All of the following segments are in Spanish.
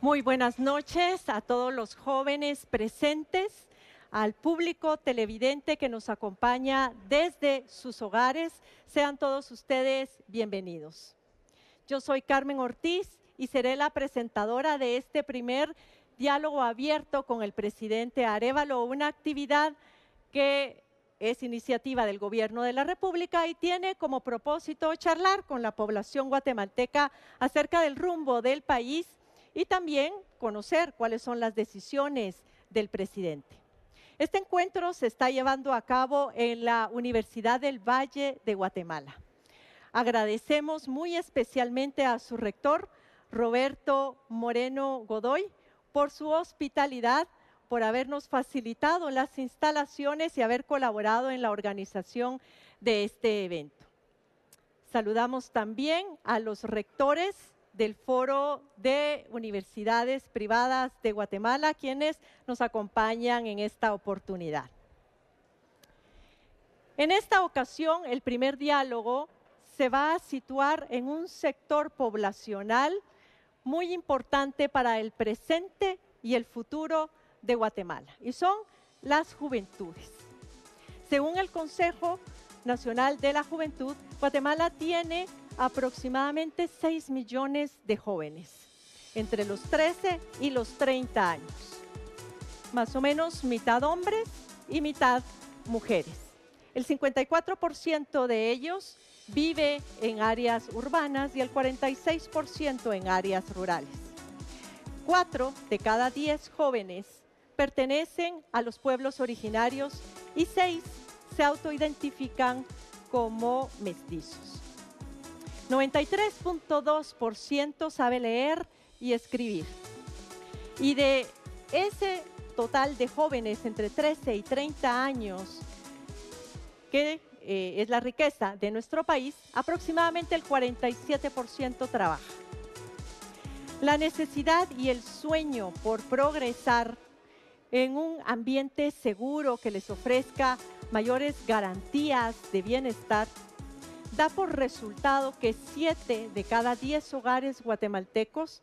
Muy buenas noches a todos los jóvenes presentes, al público televidente que nos acompaña desde sus hogares. Sean todos ustedes bienvenidos. Yo soy Carmen Ortiz y seré la presentadora de este primer diálogo abierto con el presidente Arevalo, una actividad que es iniciativa del Gobierno de la República y tiene como propósito charlar con la población guatemalteca acerca del rumbo del país y también conocer cuáles son las decisiones del presidente. Este encuentro se está llevando a cabo en la Universidad del Valle de Guatemala. Agradecemos muy especialmente a su rector, Roberto Moreno Godoy, por su hospitalidad, por habernos facilitado las instalaciones y haber colaborado en la organización de este evento. Saludamos también a los rectores del Foro de Universidades Privadas de Guatemala, quienes nos acompañan en esta oportunidad. En esta ocasión, el primer diálogo se va a situar en un sector poblacional muy importante para el presente y el futuro de Guatemala, y son las juventudes. Según el Consejo Nacional de la Juventud, Guatemala tiene aproximadamente 6 millones de jóvenes entre los 13 y los 30 años. Más o menos mitad hombres y mitad mujeres. El 54% de ellos vive en áreas urbanas y el 46% en áreas rurales. Cuatro de cada 10 jóvenes pertenecen a los pueblos originarios y seis se autoidentifican como mestizos. 93.2% sabe leer y escribir. Y de ese total de jóvenes entre 13 y 30 años, que eh, es la riqueza de nuestro país, aproximadamente el 47% trabaja. La necesidad y el sueño por progresar en un ambiente seguro que les ofrezca mayores garantías de bienestar da por resultado que 7 de cada 10 hogares guatemaltecos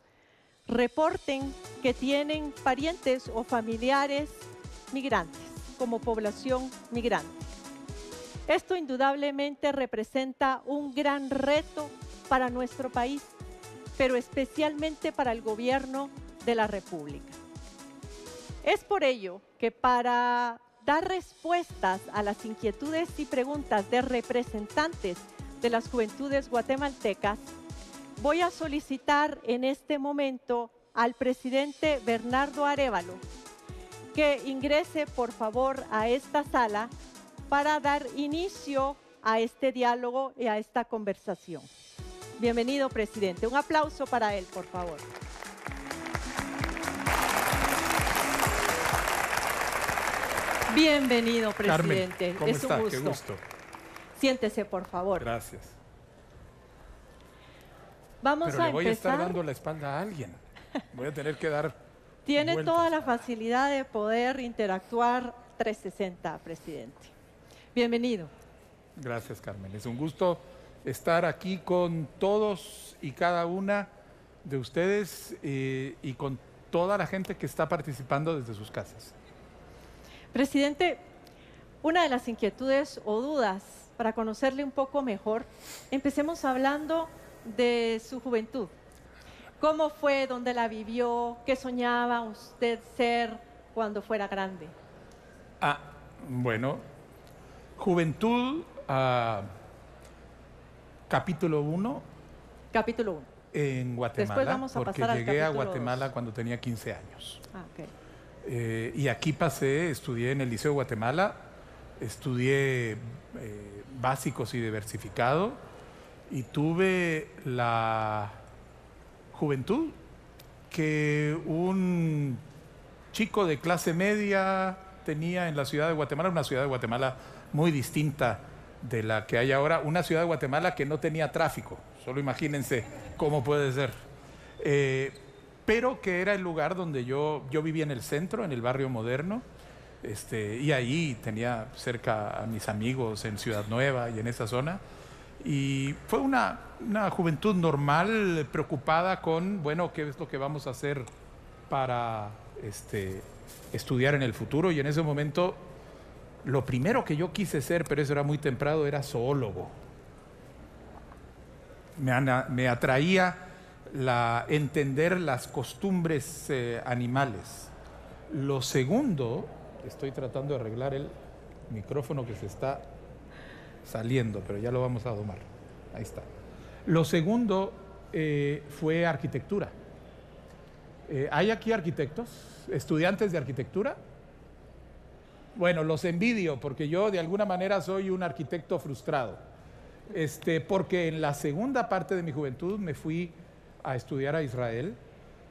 reporten que tienen parientes o familiares migrantes, como población migrante. Esto indudablemente representa un gran reto para nuestro país, pero especialmente para el gobierno de la República. Es por ello que para dar respuestas a las inquietudes y preguntas de representantes de las Juventudes Guatemaltecas, voy a solicitar en este momento al presidente Bernardo Arevalo que ingrese por favor a esta sala para dar inicio a este diálogo y a esta conversación. Bienvenido, presidente. Un aplauso para él, por favor. Bienvenido, presidente. es un gusto. Siéntese, por favor. Gracias. Vamos Pero le voy a estar dando la espalda a alguien. Voy a tener que dar. Tiene toda la facilidad de poder interactuar 360, presidente. Bienvenido. Gracias, Carmen. Es un gusto estar aquí con todos y cada una de ustedes eh, y con toda la gente que está participando desde sus casas. Presidente, una de las inquietudes o dudas para conocerle un poco mejor, empecemos hablando de su juventud. ¿Cómo fue, dónde la vivió, qué soñaba usted ser cuando fuera grande? Ah, bueno, juventud, ah, capítulo 1. Capítulo 1. En Guatemala, Después vamos a porque llegué a Guatemala cuando tenía 15 años. Ah, eh, y aquí pasé, estudié en el Liceo de Guatemala, estudié eh, básicos y diversificado y tuve la juventud que un chico de clase media tenía en la ciudad de Guatemala, una ciudad de Guatemala muy distinta de la que hay ahora, una ciudad de Guatemala que no tenía tráfico, solo imagínense cómo puede ser, eh, pero que era el lugar donde yo, yo vivía en el centro, en el barrio moderno, este, y ahí tenía cerca a mis amigos en Ciudad Nueva y en esa zona. Y fue una, juventud normal, preocupada con, bueno, qué es lo que vamos a hacer para este, estudiar en el futuro. Y en ese momento, lo primero que yo quise ser, pero eso era muy temprano, era zoólogo. Me, me atraía la, entender las costumbres eh, animales. Lo segundo estoy tratando de arreglar el micrófono que se está saliendo, pero ya lo vamos a domar. Ahí está. Lo segundo eh, fue arquitectura. Eh, ¿Hay aquí arquitectos? ¿Estudiantes de arquitectura? Bueno, los envidio porque yo de alguna manera soy un arquitecto frustrado. Este, porque en la segunda parte de mi juventud me fui a estudiar a Israel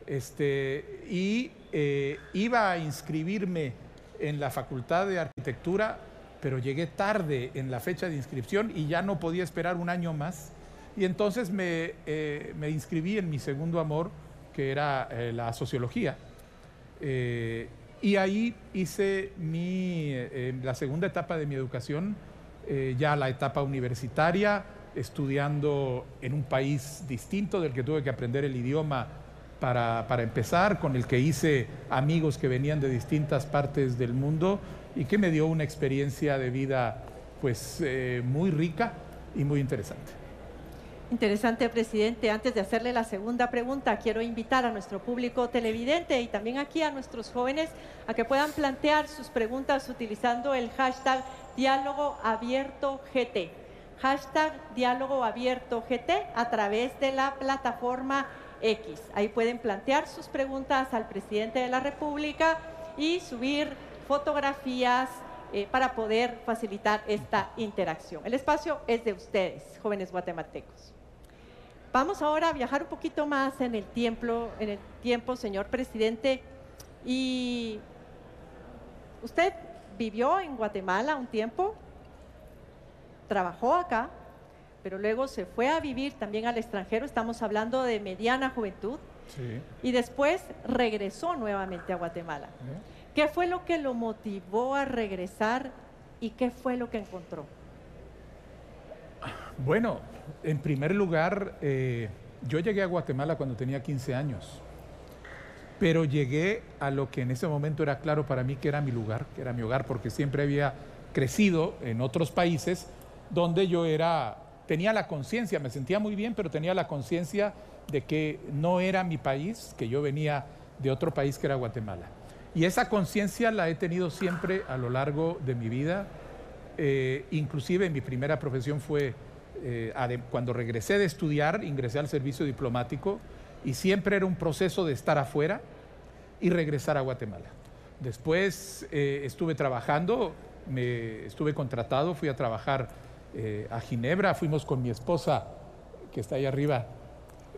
este, y eh, iba a inscribirme en la Facultad de Arquitectura, pero llegué tarde en la fecha de inscripción y ya no podía esperar un año más. Y entonces me, eh, inscribí en mi segundo amor, que era eh, la sociología. Eh, y ahí hice mi, la segunda etapa de mi educación, ya la etapa universitaria, estudiando en un país distinto del que tuve que aprender el idioma para, empezar, con el que hice amigos que venían de distintas partes del mundo y que me dio una experiencia de vida pues eh, muy rica y muy interesante. Interesante, presidente. Antes de hacerle la segunda pregunta, quiero invitar a nuestro público televidente y también aquí a nuestros jóvenes a que puedan plantear sus preguntas utilizando el hashtag diálogo abierto GT. Hashtag diálogo abierto GT a través de la plataforma Ahí pueden plantear sus preguntas al presidente de la República y subir fotografías eh, para poder facilitar esta interacción. El espacio es de ustedes, jóvenes guatemaltecos. Vamos ahora a viajar un poquito más en el tiempo, en el tiempo, señor presidente. Y usted vivió en Guatemala un tiempo, trabajó acá, pero luego se fue a vivir también al extranjero, estamos hablando de mediana juventud, y después regresó nuevamente a Guatemala. ¿Qué fue lo que lo motivó a regresar y qué fue lo que encontró? Bueno, en primer lugar, eh, yo llegué a Guatemala cuando tenía 15 años, pero llegué a lo que en ese momento era claro para mí que era mi lugar, que era mi hogar, porque siempre había crecido en otros países donde yo era tenía la conciencia, me sentía muy bien, pero tenía la conciencia de que no era mi país, que yo venía de otro país que era Guatemala. Y esa conciencia la he tenido siempre a lo largo de mi vida. Eh, inclusive mi primera profesión fue, eh, cuando regresé de estudiar, ingresé al servicio diplomático y siempre era un proceso de estar afuera y regresar a Guatemala. Después eh, estuve trabajando, me estuve contratado, fui a trabajar eh, a Ginebra, fuimos con mi esposa, que está ahí arriba,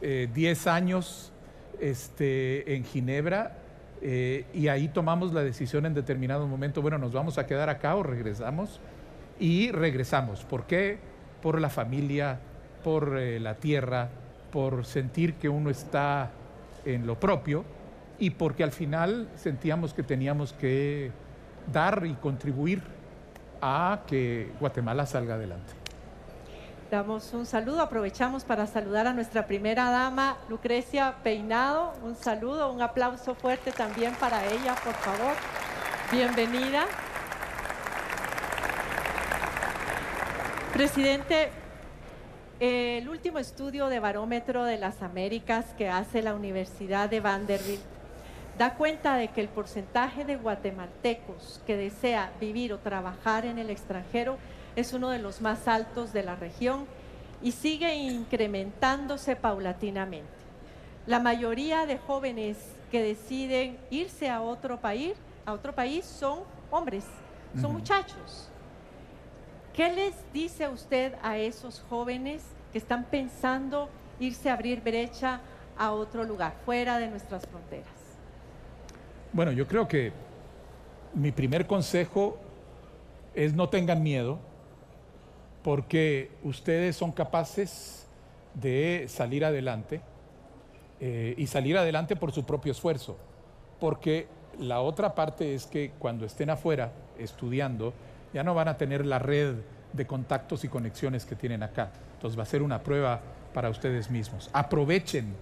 10 eh, años este, en Ginebra, eh, y ahí tomamos la decisión en determinado momento, bueno, nos vamos a quedar acá o regresamos, y regresamos. ¿Por qué? Por la familia, por la tierra, por sentir que uno está en lo propio, y porque al final sentíamos que teníamos que dar y contribuir a que Guatemala salga adelante. Damos un saludo, aprovechamos para saludar a nuestra primera dama, Lucrecia Peinado. Un saludo, un aplauso fuerte también para ella, por favor. Bienvenida. Presidente, el último estudio de barómetro de las Américas que hace la Universidad de Vanderbilt da cuenta de que el porcentaje de guatemaltecos que desea vivir o trabajar en el extranjero es uno de los más altos de la región y sigue incrementándose paulatinamente. La mayoría de jóvenes que deciden irse a otro país, a otro país son hombres, son muchachos. ¿Qué les dice usted a esos jóvenes que están pensando irse a abrir brecha a otro lugar, fuera de nuestras fronteras? Bueno, yo creo que mi primer consejo es no tengan miedo, porque ustedes son capaces de salir adelante eh, y salir adelante por su propio esfuerzo, porque la otra parte es que cuando estén afuera estudiando, ya no van a tener la red de contactos y conexiones que tienen acá. Entonces va a ser una prueba para ustedes mismos. Aprovechen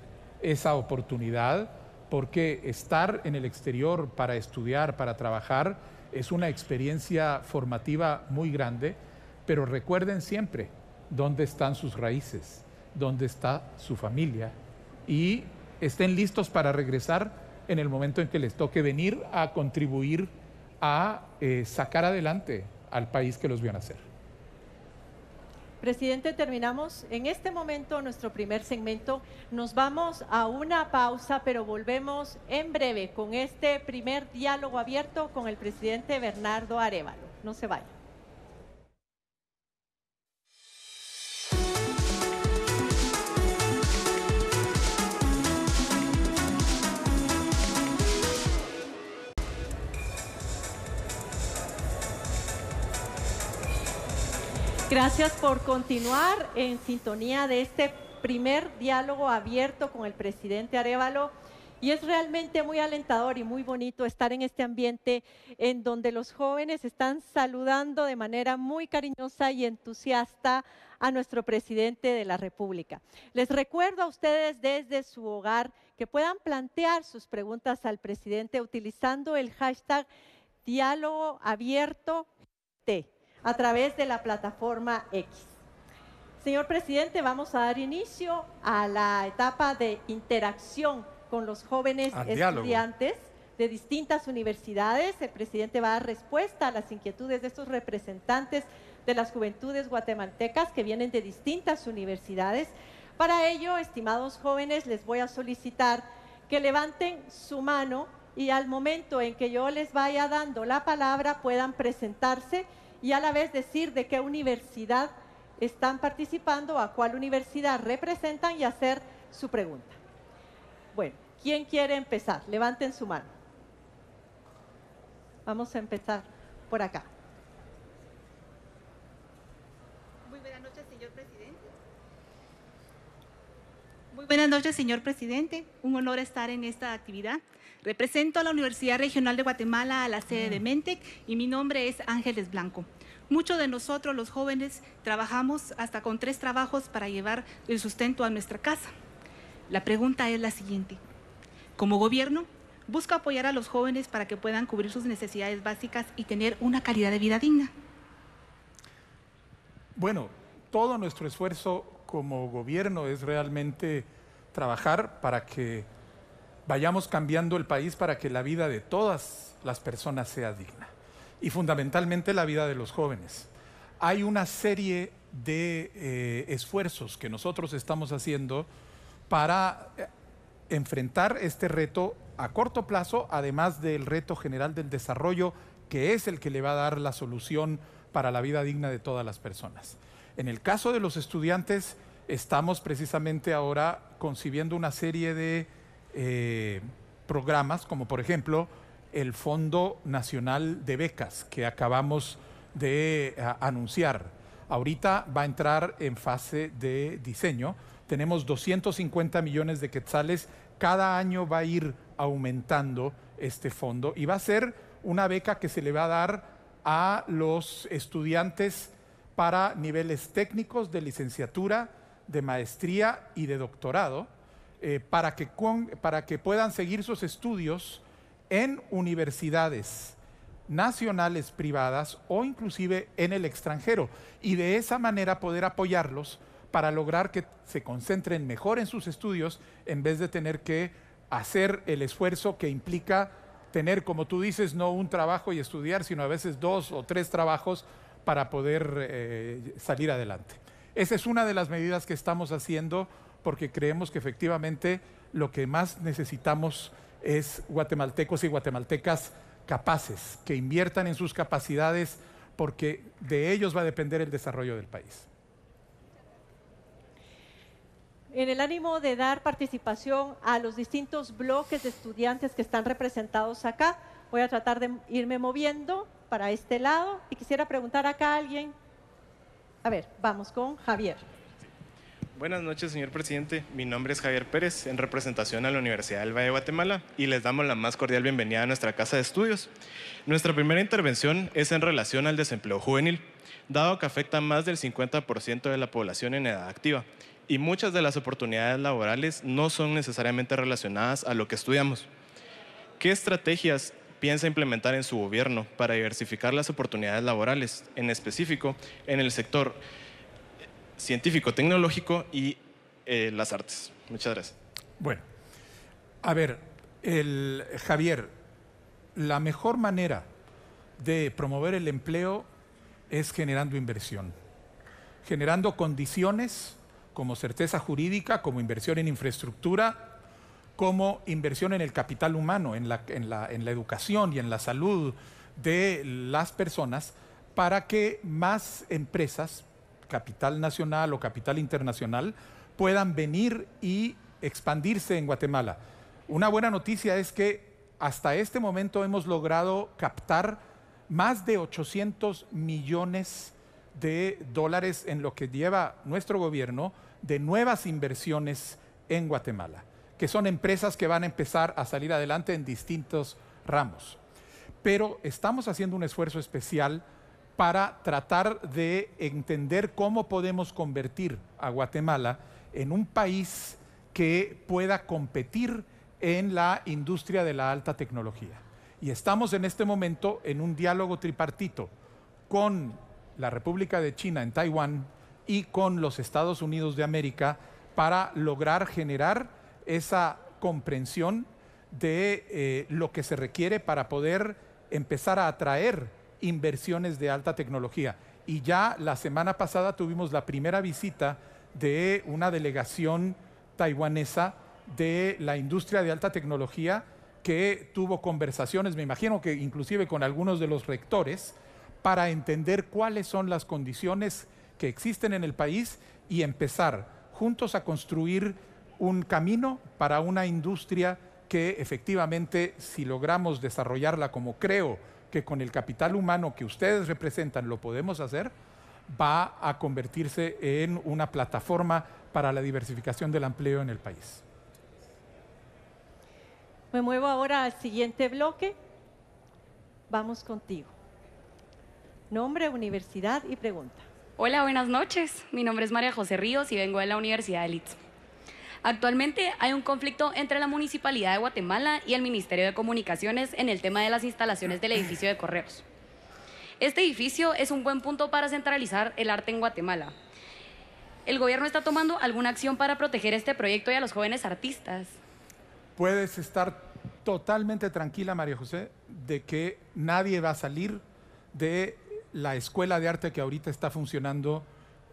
esa oportunidad porque estar en el exterior para estudiar, para trabajar, es una experiencia formativa muy grande, pero recuerden siempre dónde están sus raíces, dónde está su familia y estén listos para regresar en el momento en que les toque venir a contribuir a eh, sacar adelante al país que los vio nacer. Presidente, terminamos en este momento nuestro primer segmento. Nos vamos a una pausa, pero volvemos en breve con este primer diálogo abierto con el presidente Bernardo Arevalo. No se vayan. Gracias por continuar en sintonía de este primer diálogo abierto con el presidente Arevalo. Y es realmente muy alentador y muy bonito estar en este ambiente en donde los jóvenes están saludando de manera muy cariñosa y entusiasta a nuestro presidente de la República. Les recuerdo a ustedes desde su hogar que puedan plantear sus preguntas al presidente utilizando el hashtag diálogo abierto a través de la plataforma X. Señor presidente, vamos a dar inicio a la etapa de interacción con los jóvenes estudiantes de distintas universidades. El presidente va a dar respuesta a las inquietudes de estos representantes de las juventudes guatemaltecas que vienen de distintas universidades. Para ello, estimados jóvenes, les voy a solicitar que levanten su mano y al momento en que yo les vaya dando la palabra puedan presentarse y a la vez decir de qué universidad están participando, a cuál universidad representan y hacer su pregunta. Bueno, ¿quién quiere empezar? Levanten su mano. Vamos a empezar por acá. buenas noches, señor presidente. Un honor estar en esta actividad. Represento a la Universidad Regional de Guatemala, a la sede de mm. Mentec, y mi nombre es Ángeles Blanco. Muchos de nosotros, los jóvenes, trabajamos hasta con tres trabajos para llevar el sustento a nuestra casa. La pregunta es la siguiente. Como gobierno, busca apoyar a los jóvenes para que puedan cubrir sus necesidades básicas y tener una calidad de vida digna. Bueno, todo nuestro esfuerzo como gobierno es realmente trabajar para que vayamos cambiando el país para que la vida de todas las personas sea digna y fundamentalmente la vida de los jóvenes. Hay una serie de eh, esfuerzos que nosotros estamos haciendo para eh, enfrentar este reto a corto plazo, además del reto general del desarrollo, que es el que le va a dar la solución para la vida digna de todas las personas. En el caso de los estudiantes, estamos precisamente ahora concibiendo una serie de eh, programas, como por ejemplo el Fondo Nacional de Becas que acabamos de eh, anunciar. Ahorita va a entrar en fase de diseño. Tenemos 250 millones de quetzales. Cada año va a ir aumentando este fondo y va a ser una beca que se le va a dar a los estudiantes para niveles técnicos de licenciatura, de maestría y de doctorado, eh, para, que para que puedan seguir sus estudios en universidades nacionales privadas o inclusive en el extranjero y de esa manera poder apoyarlos para lograr que se concentren mejor en sus estudios en vez de tener que hacer el esfuerzo que implica tener, como tú dices, no un trabajo y estudiar, sino a veces dos o tres trabajos para poder eh, salir adelante. Esa es una de las medidas que estamos haciendo porque creemos que efectivamente lo que más necesitamos es guatemaltecos y guatemaltecas capaces, que inviertan en sus capacidades porque de ellos va a depender el desarrollo del país. En el ánimo de dar participación a los distintos bloques de estudiantes que están representados acá, voy a tratar de irme moviendo para este lado y quisiera preguntar acá a alguien. A ver, vamos con Javier. Buenas noches, señor presidente. Mi nombre es Javier Pérez, en representación a la Universidad del Valle de Guatemala, y les damos la más cordial bienvenida a nuestra casa de estudios. Nuestra primera intervención es en relación al desempleo juvenil, dado que afecta a más del 50% de la población en edad activa, y muchas de las oportunidades laborales no son necesariamente relacionadas a lo que estudiamos. ¿Qué estrategias piensa implementar en su gobierno para diversificar las oportunidades laborales, en específico en el sector científico-tecnológico y eh, las artes. Muchas gracias. Bueno, a ver, el, Javier, la mejor manera de promover el empleo es generando inversión, generando condiciones como certeza jurídica, como inversión en infraestructura, como inversión en el capital humano, en la, educación y en la salud de las personas para que más empresas, capital nacional o capital internacional, puedan venir y expandirse en Guatemala. Una buena noticia es que hasta este momento hemos logrado captar más de 800 millones de dólares en lo que lleva nuestro gobierno de nuevas inversiones en Guatemala que son empresas que van a empezar a salir adelante en distintos ramos. Pero estamos haciendo un esfuerzo especial para tratar de entender cómo podemos convertir a Guatemala en un país que pueda competir en la industria de la alta tecnología. Y estamos en este momento en un diálogo tripartito con la República de China en Taiwán y con los Estados Unidos de América para lograr generar esa comprensión de eh, lo que se requiere para poder empezar a atraer inversiones de alta tecnología. Y ya la semana pasada tuvimos la primera visita de una delegación taiwanesa de la industria de alta tecnología que tuvo conversaciones, me imagino que inclusive con algunos de los rectores, para entender cuáles son las condiciones que existen en el país y empezar juntos a construir un camino para una industria que efectivamente, si logramos desarrollarla como creo que con el capital humano que ustedes representan lo podemos hacer, va a convertirse en una plataforma para la diversificación del empleo en el país. Me muevo ahora al siguiente bloque. Vamos contigo. Nombre, universidad y pregunta. Hola, buenas noches. Mi nombre es María José Ríos y vengo de la Universidad de Litz. Actualmente hay un conflicto entre la Municipalidad de Guatemala y el Ministerio de Comunicaciones en el tema de las instalaciones del edificio de correos. Este edificio es un buen punto para centralizar el arte en Guatemala. ¿El gobierno está tomando alguna acción para proteger este proyecto y a los jóvenes artistas? Puedes estar totalmente tranquila, María José, de que nadie va a salir de la escuela de arte que ahorita está funcionando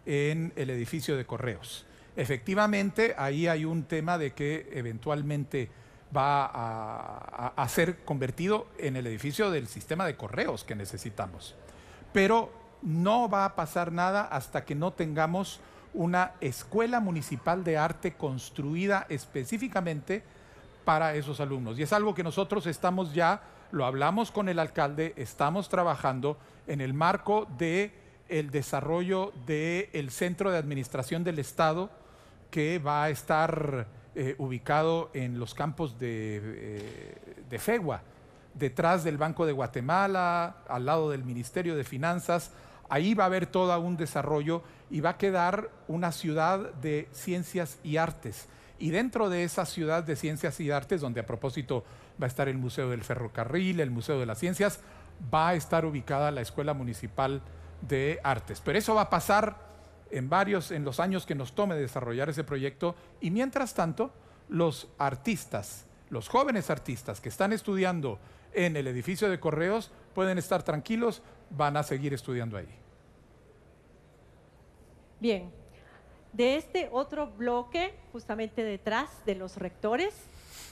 en el edificio de Correos. Efectivamente, ahí hay un tema de que eventualmente va a, ser convertido en el edificio del sistema de correos que necesitamos. Pero no va a pasar nada hasta que no tengamos una escuela municipal de arte construida específicamente para esos alumnos. Y es algo que nosotros estamos ya, lo hablamos con el alcalde, estamos trabajando en el marco de el desarrollo del Centro de Administración del Estado que va a estar eh, ubicado en los campos de, eh, de Fegua, detrás del Banco de Guatemala, al lado del Ministerio de Finanzas. Ahí va a haber todo un desarrollo y va a quedar una ciudad de ciencias y artes. Y dentro de esa ciudad de ciencias y artes, donde a propósito va a estar el Museo del Ferrocarril, el Museo de las Ciencias, va a estar ubicada la Escuela Municipal de Artes. Pero eso va a pasar en varios, en los años que nos tome desarrollar ese proyecto. Y mientras tanto, los artistas, los jóvenes artistas que están estudiando en el edificio de correos, pueden estar tranquilos, van a seguir estudiando ahí. Bien, de este otro bloque, justamente detrás de los rectores,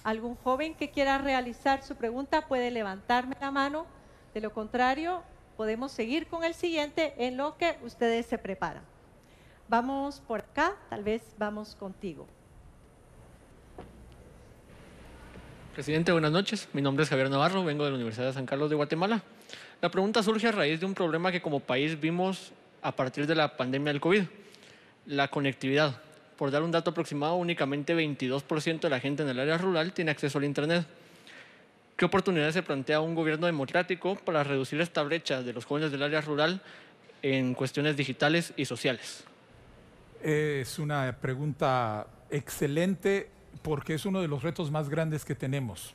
algún joven que quiera realizar su pregunta puede levantarme la mano, de lo contrario podemos seguir con el siguiente en lo que ustedes se preparan. Vamos por acá, tal vez vamos contigo. Presidente, buenas noches. Mi nombre es Javier Navarro, vengo de la Universidad de San Carlos de Guatemala. La pregunta surge a raíz de un problema que como país vimos a partir de la pandemia del COVID, la conectividad. Por dar un dato aproximado, únicamente 22% de la gente en el área rural tiene acceso al Internet. ¿Qué oportunidades se plantea un gobierno democrático para reducir esta brecha de los jóvenes del área rural en cuestiones digitales y sociales? Es una pregunta excelente porque es uno de los retos más grandes que tenemos.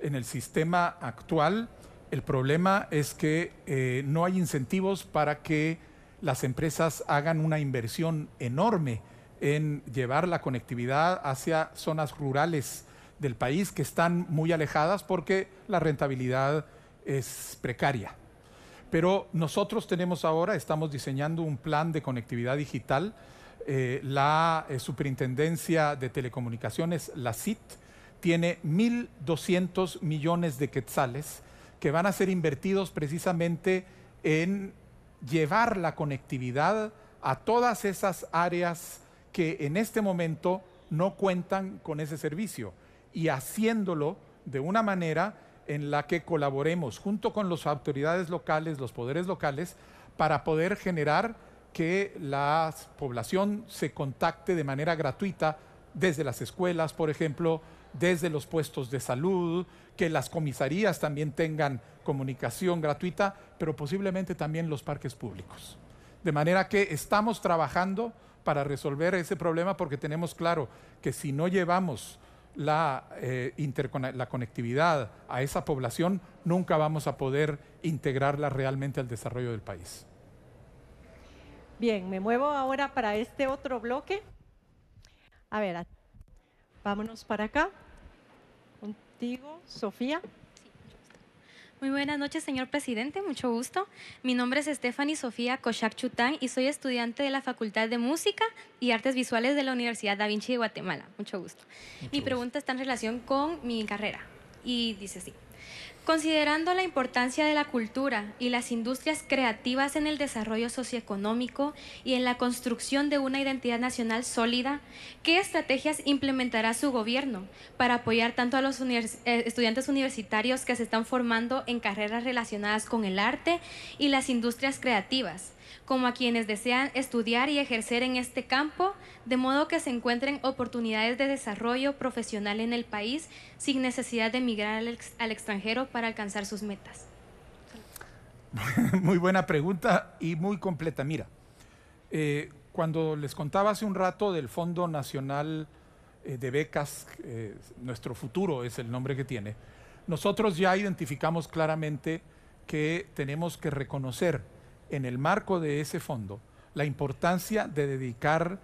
En el sistema actual, el problema es que eh, no hay incentivos para que las empresas hagan una inversión enorme en llevar la conectividad hacia zonas rurales del país que están muy alejadas porque la rentabilidad es precaria. Pero nosotros tenemos ahora, estamos diseñando un plan de conectividad digital eh, la eh, Superintendencia de Telecomunicaciones, la CIT, tiene 1.200 millones de quetzales que van a ser invertidos precisamente en llevar la conectividad a todas esas áreas que en este momento no cuentan con ese servicio y haciéndolo de una manera en la que colaboremos junto con las autoridades locales, los poderes locales, para poder generar que la población se contacte de manera gratuita desde las escuelas, por ejemplo, desde los puestos de salud, que las comisarías también tengan comunicación gratuita, pero posiblemente también los parques públicos. De manera que estamos trabajando para resolver ese problema porque tenemos claro que si no llevamos la, eh, conectividad a esa población, nunca vamos a poder integrarla realmente al desarrollo del país. Bien, me muevo ahora para este otro bloque. A ver, vámonos para acá. Contigo, Sofía. Muy buenas noches, señor presidente, mucho gusto. Mi nombre es Stephanie Sofía Koshak Chután y soy estudiante de la Facultad de Música y Artes Visuales de la Universidad Da Vinci de Guatemala. Mucho gusto. mi pregunta está en relación con mi carrera y dice sí. Considerando la importancia de la cultura y las industrias creativas en el desarrollo socioeconómico y en la construcción de una identidad nacional sólida, ¿qué estrategias implementará su gobierno para apoyar tanto a los eh, estudiantes universitarios que se están formando en carreras relacionadas con el arte y las industrias creativas? como a quienes desean estudiar y ejercer en este campo, de modo que se encuentren oportunidades de desarrollo profesional en el país sin necesidad de emigrar al, extranjero para alcanzar sus metas. Muy buena pregunta y muy completa. Mira, eh, cuando les contaba hace un rato del Fondo Nacional eh, de Becas, eh, nuestro futuro es el nombre que tiene, nosotros ya identificamos claramente que tenemos que reconocer en el marco de ese fondo la importancia de dedicar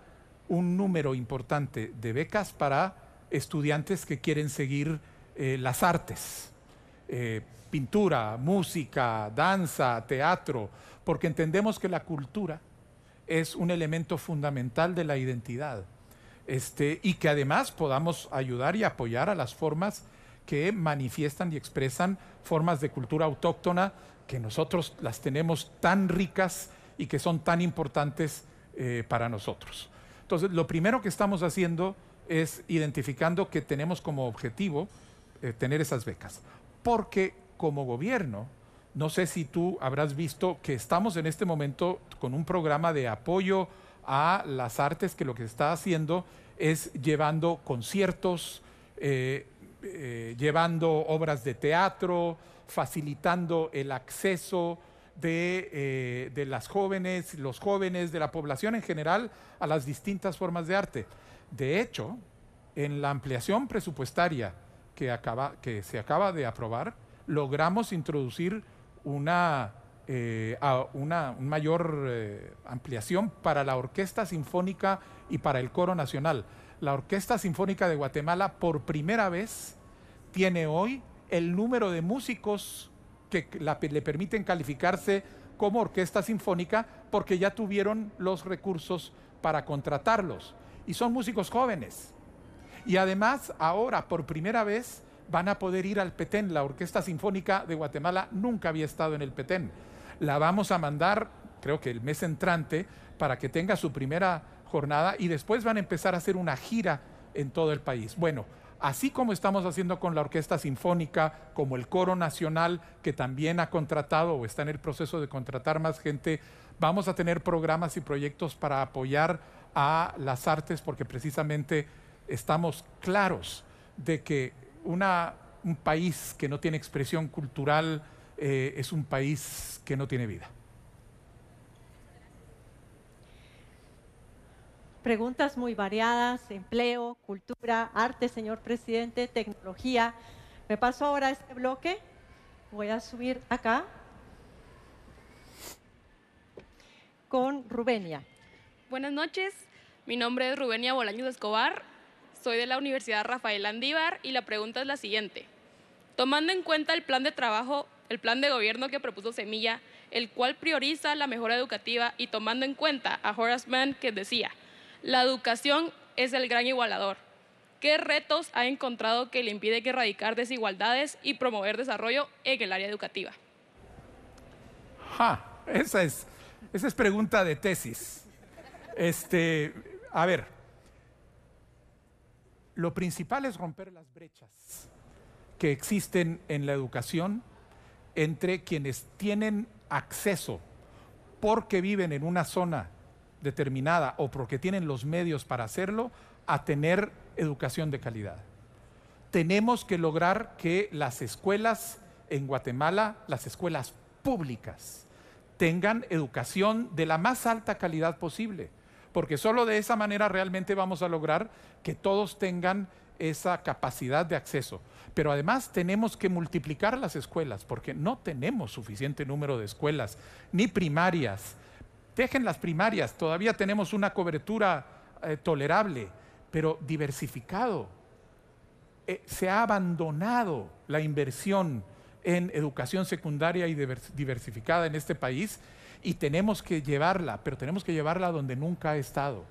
un número importante de becas para estudiantes que quieren seguir eh, las artes, eh, pintura, música, danza, teatro, porque entendemos que la cultura es un elemento fundamental de la identidad este, y que además podamos ayudar y apoyar a las formas que manifiestan y expresan formas de cultura autóctona que nosotros las tenemos tan ricas y que son tan importantes eh, para nosotros. Entonces, lo primero que estamos haciendo es identificando que tenemos como objetivo eh, tener esas becas, porque como gobierno, no sé si tú habrás visto que estamos en este momento con un programa de apoyo a las artes que lo que está haciendo es llevando conciertos, eh, llevando obras de teatro, facilitando el acceso eh, de, las jóvenes, los jóvenes, de la población en general a las distintas formas de arte. De hecho, en la ampliación presupuestaria que, acaba, que se acaba de aprobar, logramos introducir una, eh, a una, mayor eh, ampliación para la Orquesta Sinfónica y para el Coro Nacional. La Orquesta Sinfónica de Guatemala por primera vez tiene hoy el número de músicos que le permiten calificarse como orquesta sinfónica porque ya tuvieron los recursos para contratarlos. Y son músicos jóvenes. Y además, ahora, por primera vez, van a poder ir al Petén. La Orquesta Sinfónica de Guatemala nunca había estado en el Petén. La vamos a mandar, creo que el mes entrante, para que tenga su primera jornada y después van a empezar a hacer una gira en todo el país. Bueno, así como estamos haciendo con la Orquesta Sinfónica, como el Coro Nacional, que también ha contratado o está en el proceso de contratar más gente, vamos a tener programas y proyectos para apoyar a las artes porque precisamente estamos claros de que un país que no tiene expresión cultural eh, es un país que no tiene vida. preguntas muy variadas, empleo, cultura, arte, señor presidente, tecnología. Me paso ahora este bloque, voy a subir acá con Rubenia. Buenas noches, mi nombre es Rubenia Bolaños Escobar, soy de la Universidad Rafael Andívar y la pregunta es la siguiente. Tomando en cuenta el plan de trabajo, el plan de gobierno que propuso Semilla, el cual prioriza la mejora educativa y tomando en cuenta a Horace Mann que decía, la educación es el gran igualador. ¿Qué retos ha encontrado que le impide que erradicar desigualdades y promover desarrollo en el área educativa? esa es, esa es pregunta de tesis. Este, a ver, lo principal es romper las brechas que existen en la educación entre quienes tienen acceso porque viven en una zona determinada o porque tienen los medios para hacerlo, a tener educación de calidad. Tenemos que lograr que las escuelas en Guatemala, las escuelas públicas, tengan educación de la más alta calidad posible, porque solo de esa manera realmente vamos a lograr que todos tengan esa capacidad de acceso. Pero además tenemos que multiplicar las escuelas, porque no tenemos suficiente número de escuelas, ni primarias, Dejen las primarias, todavía tenemos una cobertura eh, tolerable, pero diversificado. Eh, se ha abandonado la inversión en educación secundaria y diversificada en este país y tenemos que llevarla, pero tenemos que llevarla donde nunca ha estado.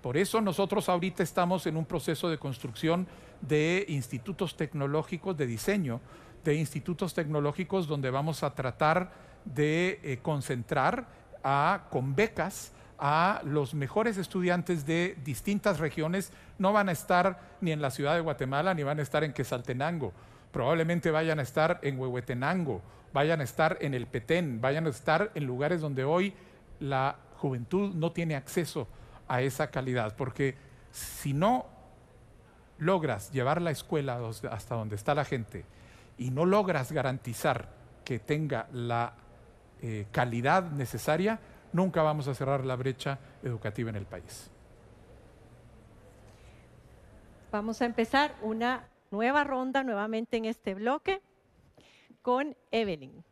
Por eso nosotros ahorita estamos en un proceso de construcción de institutos tecnológicos de diseño, de institutos tecnológicos donde vamos a tratar de eh, concentrar a, con becas a los mejores estudiantes de distintas regiones. No van a estar ni en la ciudad de Guatemala, ni van a estar en Quesaltenango. Probablemente vayan a estar en Huehuetenango, vayan a estar en el Petén, vayan a estar en lugares donde hoy la juventud no tiene acceso a esa calidad. Porque si no logras llevar la escuela hasta donde está la gente y no logras garantizar que tenga la eh, calidad necesaria, nunca vamos a cerrar la brecha educativa en el país. Vamos a empezar una nueva ronda nuevamente en este bloque con Evelyn.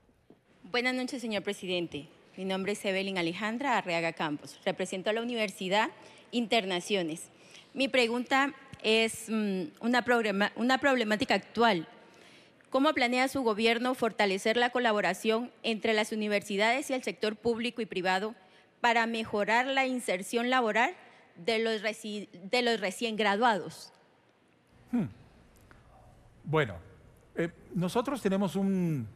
Buenas noches, señor presidente. Mi nombre es Evelyn Alejandra Arreaga Campos. Represento a la Universidad Internaciones. Mi pregunta es mm, una, problema, una problemática actual ¿Cómo planea su gobierno fortalecer la colaboración entre las universidades y el sector público y privado para mejorar la inserción laboral de los, recién graduados? Hmm. Bueno, eh, nosotros tenemos un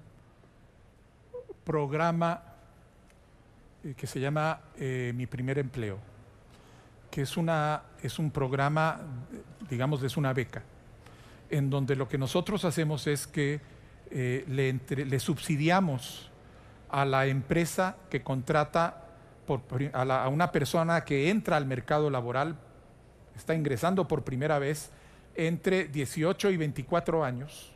programa eh, que se llama eh, Mi primer empleo, que es, una, es un programa, digamos, es una beca en donde lo que nosotros hacemos es que eh, le, subsidiamos a la empresa que contrata a, a una persona que entra al mercado laboral, está ingresando por primera vez, entre 18 y 24 años,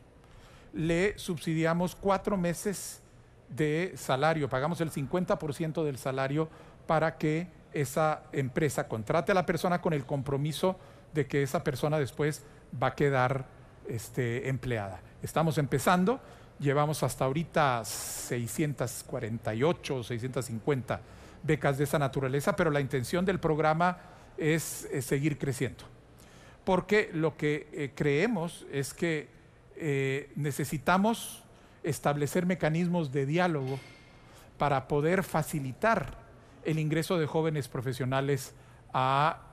le subsidiamos cuatro meses de salario, pagamos el 50% del salario para que esa empresa contrate a la persona con el compromiso de que esa persona después va a quedar este, empleada. Estamos empezando, llevamos hasta ahorita 648 o 650 becas de esa naturaleza, pero la intención del programa es, seguir creciendo. Porque lo que eh, creemos es que eh, necesitamos establecer mecanismos de diálogo para poder facilitar el ingreso de jóvenes profesionales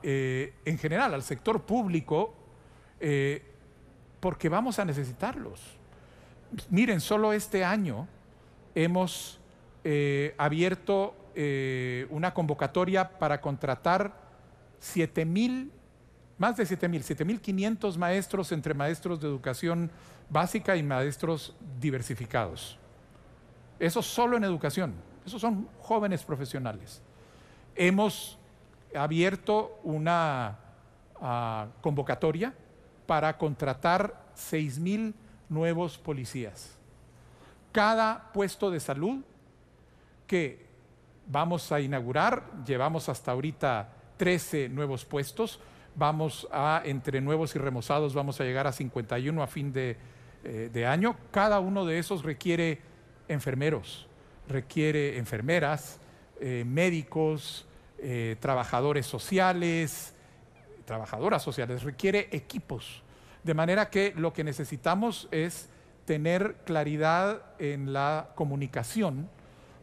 eh, en general al sector público, porque vamos a necesitarlos. Miren, solo este año hemos eh, abierto eh, una convocatoria para contratar 7 más de 7.000, mil, 7.500 maestros entre maestros de educación básica y maestros diversificados. Eso solo en educación, esos son jóvenes profesionales. Hemos abierto una ah, convocatoria para contratar 6 mil nuevos policías. Cada puesto de salud que vamos a inaugurar, llevamos hasta ahorita 13 nuevos puestos, vamos a, entre nuevos y remozados, vamos a llegar a 51 a fin eh, de, año. Cada uno de esos requiere enfermeros, requiere enfermeras, eh, médicos, eh, trabajadores sociales, trabajadoras sociales, requiere equipos. De manera que lo que necesitamos es tener claridad en la comunicación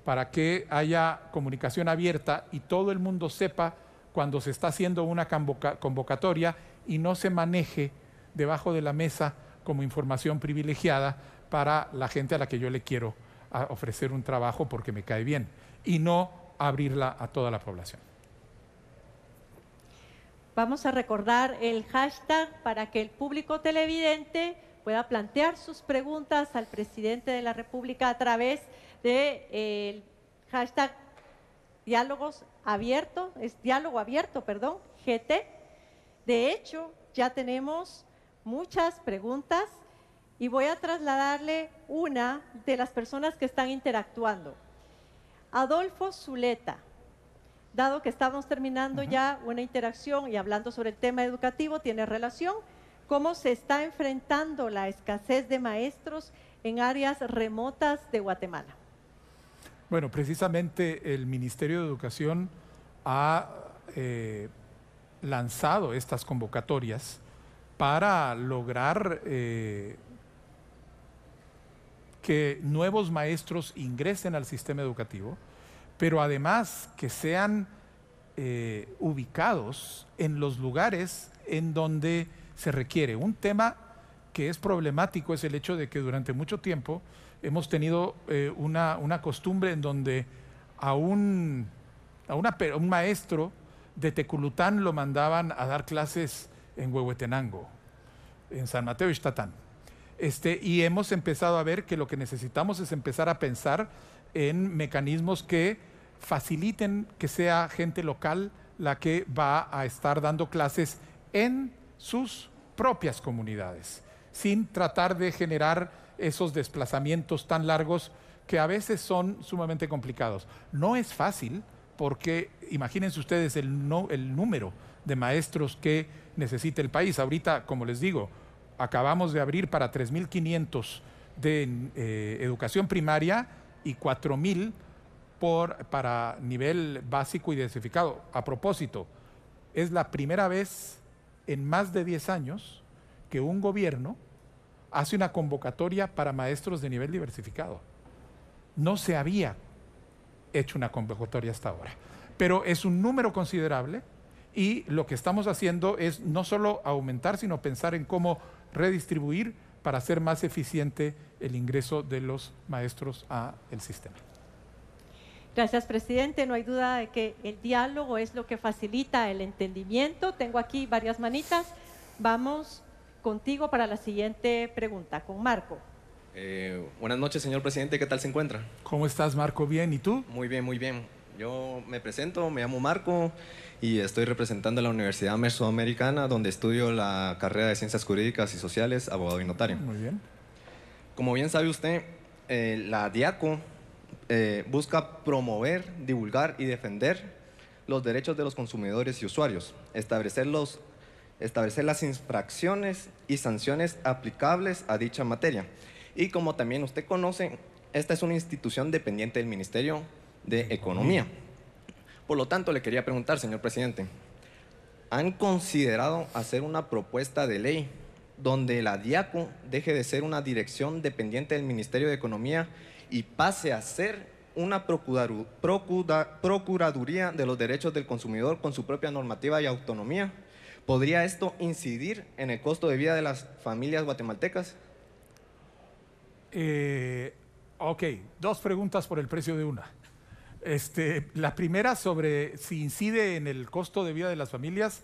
para que haya comunicación abierta y todo el mundo sepa cuando se está haciendo una convocatoria y no se maneje debajo de la mesa como información privilegiada para la gente a la que yo le quiero ofrecer un trabajo porque me cae bien y no abrirla a toda la población. Vamos a recordar el hashtag para que el público televidente pueda plantear sus preguntas al presidente de la República a través del eh, hashtag diálogos es diálogo abierto, perdón, GT. De hecho, ya tenemos muchas preguntas y voy a trasladarle una de las personas que están interactuando. Adolfo Zuleta dado que estamos terminando ya una interacción y hablando sobre el tema educativo, tiene relación cómo se está enfrentando la escasez de maestros en áreas remotas de Guatemala. Bueno, precisamente el Ministerio de Educación ha eh, lanzado estas convocatorias para lograr eh, que nuevos maestros ingresen al sistema educativo pero además que sean eh, ubicados en los lugares en donde se requiere. Un tema que es problemático es el hecho de que durante mucho tiempo hemos tenido eh, una, costumbre en donde a un, a un maestro de Teculután lo mandaban a dar clases en Huehuetenango, en San Mateo y este, y hemos empezado a ver que lo que necesitamos es empezar a pensar en mecanismos que faciliten que sea gente local la que va a estar dando clases en sus propias comunidades, sin tratar de generar esos desplazamientos tan largos que a veces son sumamente complicados. No es fácil porque imagínense ustedes el, el número de maestros que necesita el país. Ahorita, como les digo, acabamos de abrir para 3.500 de eh, educación primaria y 4.000 mil para nivel básico y diversificado. A propósito, es la primera vez en más de 10 años que un gobierno hace una convocatoria para maestros de nivel diversificado. No se había hecho una convocatoria hasta ahora, pero es un número considerable y lo que estamos haciendo es no solo aumentar, sino pensar en cómo redistribuir para hacer más eficiente el ingreso de los maestros a el sistema. Gracias, presidente. No hay duda de que el diálogo es lo que facilita el entendimiento. Tengo aquí varias manitas. Vamos contigo para la siguiente pregunta, con Marco. Eh, buenas noches, señor presidente. ¿Qué tal se encuentra? ¿Cómo estás, Marco? Bien. ¿Y tú? Muy bien, muy bien. Yo me presento, me llamo Marco y estoy representando la Universidad Mesoamericana, donde estudio la carrera de Ciencias Jurídicas y Sociales, abogado y notario. Muy bien. Como bien sabe usted, eh, la DIACO eh, busca promover, divulgar y defender los derechos de los consumidores y usuarios, establecer, establecer las infracciones y sanciones aplicables a dicha materia. Y como también usted conoce, esta es una institución dependiente del Ministerio de Economía. Por lo tanto, le quería preguntar, señor presidente, ¿han considerado hacer una propuesta de ley donde la DIACO deje de ser una dirección dependiente del Ministerio de Economía y pase a ser una Procuraduría de los Derechos del Consumidor con su propia normativa y autonomía? ¿Podría esto incidir en el costo de vida de las familias guatemaltecas? Eh, ok, dos preguntas por el precio de una. Este, la primera sobre si incide en el costo de vida de las familias,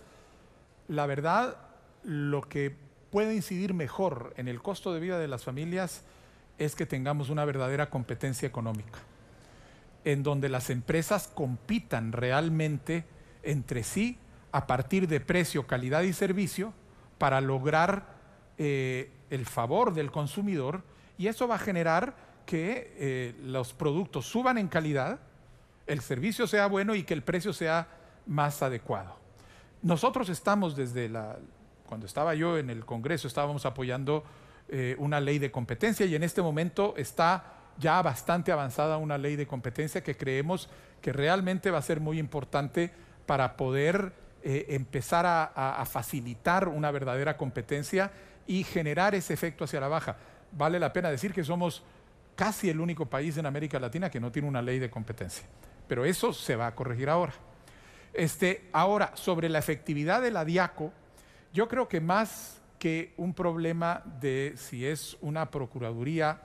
la verdad, lo que puede incidir mejor en el costo de vida de las familias es que tengamos una verdadera competencia económica, en donde las empresas compitan realmente entre sí a partir de precio, calidad y servicio para lograr eh, el favor del consumidor y eso va a generar que eh, los productos suban en calidad, el servicio sea bueno y que el precio sea más adecuado. Nosotros estamos desde la, cuando estaba yo en el Congreso, estábamos apoyando eh, una ley de competencia y en este momento está ya bastante avanzada una ley de competencia que creemos que realmente va a ser muy importante para poder eh, empezar a facilitar una verdadera competencia y generar ese efecto hacia la baja. Vale la pena decir que somos casi el único país en América Latina que no tiene una ley de competencia pero eso se va a corregir ahora. Este, ahora, sobre la efectividad del adiaco, yo creo que más que un problema de si es una procuraduría